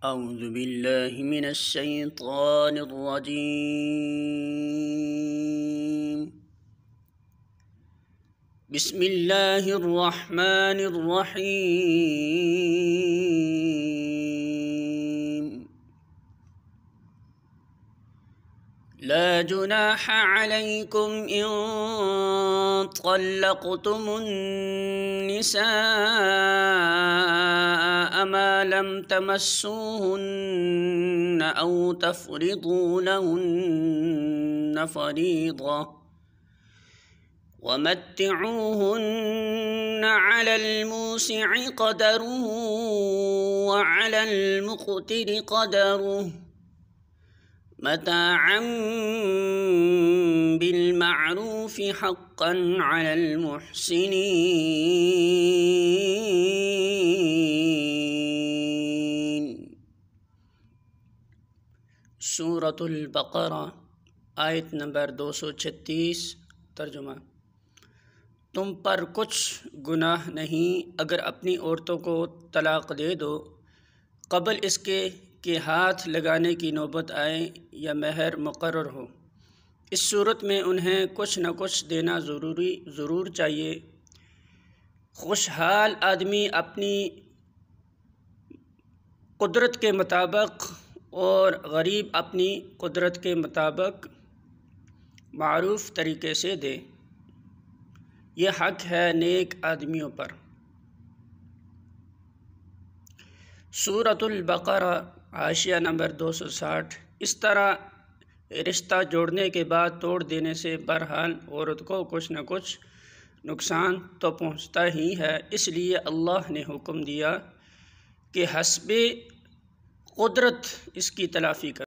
أعوذ بالله من الشيطان الرجيم بسم الله الرحمن الرحيم لا جناح عليكم إن طلقتم النساء لم تمسوهن أو تفرضوا لهن فريضة ومتعوهن على الموسع قدره وعلى المقتر قدره متاعا بالمعروف حقا على المحسنين سورة البقرا آیت نمبر دو سو چھتیس ترجمہ تم پر کچھ گناہ نہیں اگر اپنی عورتوں کو طلاق دے دو قبل اس کے کہ ہاتھ لگانے کی نوبت آئے یا مہر مقرر ہو اس صورت میں انہیں کچھ نہ کچھ دینا ضروری ضرور چاہیے خوشحال آدمی اپنی قدرت کے مطابق اور غریب اپنی قدرت کے مطابق معروف طریقے سے دے یہ حق ہے نیک آدمیوں پر سورة البقرہ آشیہ نمبر دو سو ساٹھ اس طرح رشتہ جوڑنے کے بعد توڑ دینے سے برحال عورت کو کچھ نہ کچھ نقصان تو پہنچتا ہی ہے اس لیے اللہ نے حکم دیا کہ حسب قدرت اس کی تلافی کر